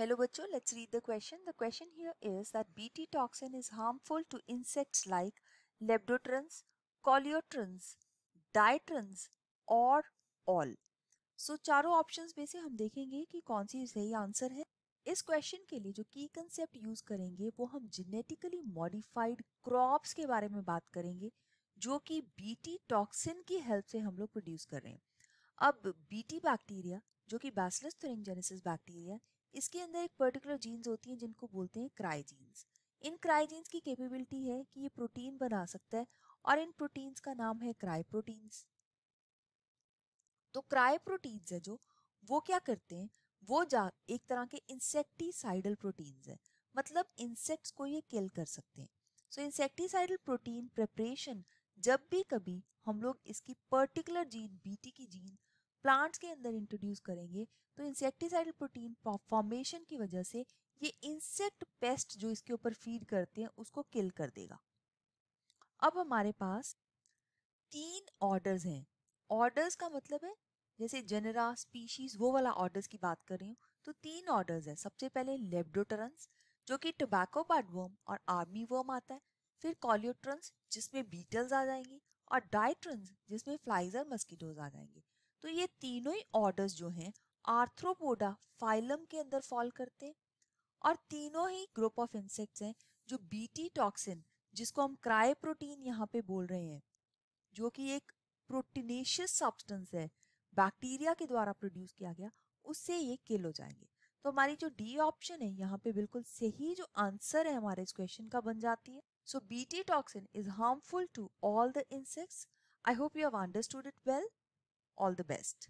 Hello बच्चों let's read the question the question here is that BT toxin is harmful to insects like leptotrons, coleotrons, dietrons और also चारों options में से हम देखेंगे कि कौन सी सही आंसर है इस क्वेश्चन के लिए जो की कंसेप्ट यूज करेंगे वो हम जेनेटिकली मॉडिफाइड क्रॉप्स के बारे में बात करेंगे जो कि बीटी टॉक्सिन की हेल्प से हम लोग प्रोड्यूस कर रहे हैं अब बीटी बैक्टीरिया जो कि बैसिलस थुरिंगजेनेसिस बैक्टीरिया है इसके अंदर एक पर्टिकुलर जीन्स होती हैं जिनको बोलते हैं क्राई जीन्स इन क्राई जीन्स की कैपेबिलिटी है कि ये प्रोटीन बना सकता है और इन प्रोटीन्स का नाम है क्राई प्रोटीन्स तो क्राई प्रोटीन्स है जो वो क्या करते हैं वो जा एक तरह के इंसेक्टिसाइडल प्रोटीन्स है मतलब इंसेक्ट्स को ये किल कर सकते हैं सो इंसेक्टिसाइडल प्रोटीन प्रेपरेशन जब भी कभी हम लोग इसकी पर्टिकुलर जीन बीटी की जीन प्लांट्स के अंदर इंट्रोड्यूस करेंगे तो इंसेक्टिसाइडल प्रोटीन फॉर्मेशन की वजह से ये इंसेक्ट पेस्ट जो इसके ऊपर फीड करते हैं उसको किल कर देगा अब हमारे पास तीन ऑर्डर्स हैं ऑर्डर्स का मतलब है जैसे जनरा स्पीशीज वो वाला ऑर्डर्स की बात कर रही हूँ तो तीन ऑर्डर्स हैं सबसे पहले लेब्डोटरन्स जो कि टोबैको वर्म और आर्मी वर्म आता है फिर कॉलियोट्रंस जिसमें बीटल्स आ जाएंगे और डाइट्रंस जिसमें फ्लाइज और मस्कीटोज आ जाएंगे तो ये तीनों ही ऑर्डर्स जो हैं आर्थ्रोपोडा फाइलम के अंदर फॉल करते हैं और तीनों ही ग्रुप ऑफ इंसेक्ट्स हैं जो बीटी टॉक्सिन जिसको हम क्राई प्रोटीन यहाँ पे बोल रहे हैं जो कि एक प्रोटीनेशियस सब्सटेंस है बैक्टीरिया के द्वारा प्रोड्यूस किया गया उससे ये किल हो जाएंगे तो हमारी जो डी ऑप्शन है यहाँ पे बिल्कुल सही जो आंसर है हमारे इस क्वेश्चन का बन जाती है so BT toxin is harmful to all the insects I hope you have understood it well All the best.